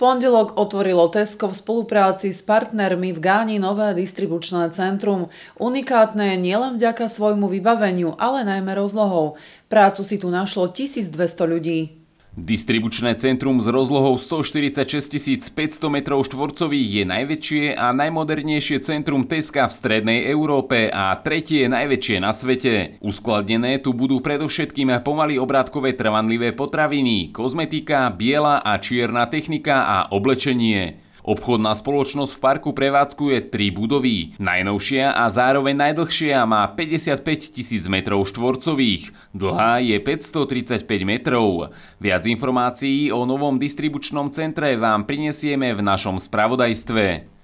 pondelok otvorilo Tesco v spolupráci s partnermi v Gáni nové distribučné centrum. Unikátne je nielen vďaka svojmu vybaveniu, ale najmä rozlohou. Prácu si tu našlo 1200 ľudí. Distribučné centrum s rozlohou 146 500 m2 je najväčšie a najmodernejšie centrum Teska v strednej Európe a tretie najväčšie na svete. Uskladnené tu budú predovšetkým pomaly obrátkové trvanlivé potraviny, kozmetika, biela a čierna technika a oblečenie. Obchodná spoločnosť v parku prevádzkuje tri budovy. Najnovšia a zároveň najdlhšia má 55 tisíc metrov štvorcových, dlhá je 535 metrov. Viac informácií o novom distribučnom centre vám prinesieme v našom spravodajstve.